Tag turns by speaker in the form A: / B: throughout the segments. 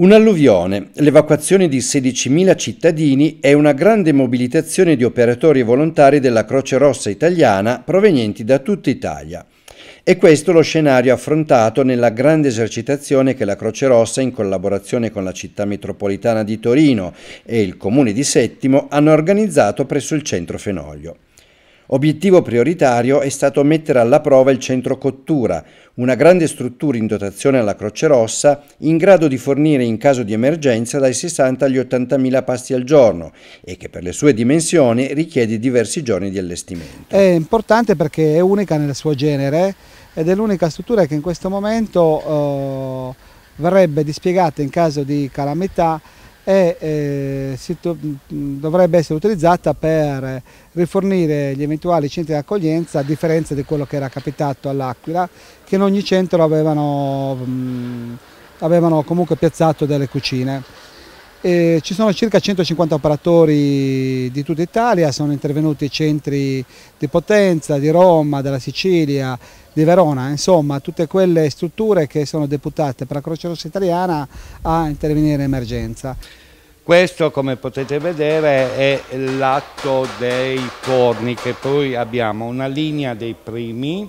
A: Un'alluvione, l'evacuazione di 16.000 cittadini e una grande mobilitazione di operatori volontari della Croce Rossa italiana provenienti da tutta Italia. E questo lo scenario affrontato nella grande esercitazione che la Croce Rossa, in collaborazione con la città metropolitana di Torino e il comune di Settimo, hanno organizzato presso il centro Fenoglio. Obiettivo prioritario è stato mettere alla prova il centro cottura, una grande struttura in dotazione alla Croce Rossa in grado di fornire in caso di emergenza dai 60 agli 80.000 pasti al giorno e che per le sue dimensioni richiede diversi giorni di allestimento.
B: È importante perché è unica nel suo genere ed è l'unica struttura che in questo momento eh, verrebbe dispiegata in caso di calamità e eh, si, mm, mm, dovrebbe essere utilizzata per rifornire gli eventuali centri di accoglienza a differenza di quello che era capitato all'Aquila che in ogni centro avevano, mh, mm, avevano comunque piazzato delle cucine. Eh, ci sono circa 150 operatori di tutta Italia, sono intervenuti centri di Potenza, di Roma, della Sicilia, di Verona, insomma tutte quelle strutture che sono deputate per la Croce Rossa Italiana a intervenire in emergenza.
C: Questo come potete vedere è l'atto dei corni che poi abbiamo una linea dei primi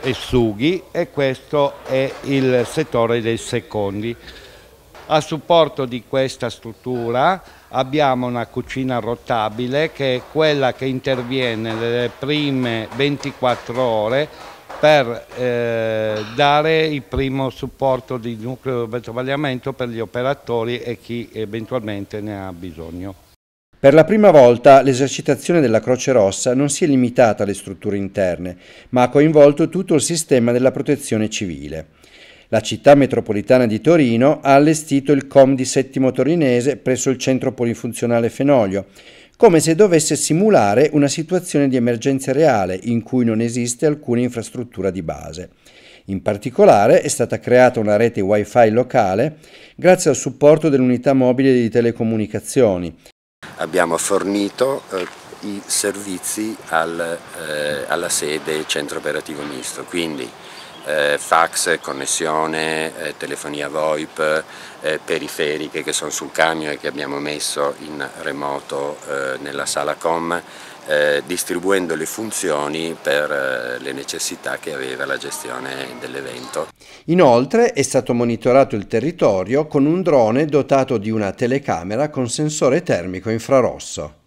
C: e sughi e questo è il settore dei secondi. A supporto di questa struttura abbiamo una cucina rotabile che è quella che interviene nelle prime 24 ore per eh, dare il primo supporto di nucleo di vetrovaliamento per gli operatori e chi eventualmente ne ha bisogno.
A: Per la prima volta l'esercitazione della Croce Rossa non si è limitata alle strutture interne, ma ha coinvolto tutto il sistema della protezione civile. La città metropolitana di Torino ha allestito il COM di Settimo Torinese presso il centro polifunzionale Fenoglio, come se dovesse simulare una situazione di emergenza reale in cui non esiste alcuna infrastruttura di base. In particolare è stata creata una rete wifi locale grazie al supporto dell'unità mobile di telecomunicazioni.
D: Abbiamo fornito eh, i servizi al, eh, alla sede centro operativo misto, quindi eh, fax, connessione, eh, telefonia VoIP, eh, periferiche che sono sul camion e che abbiamo messo in remoto eh, nella sala com, eh, distribuendo le funzioni per eh, le necessità che aveva la gestione dell'evento.
A: Inoltre è stato monitorato il territorio con un drone dotato di una telecamera con sensore termico infrarosso.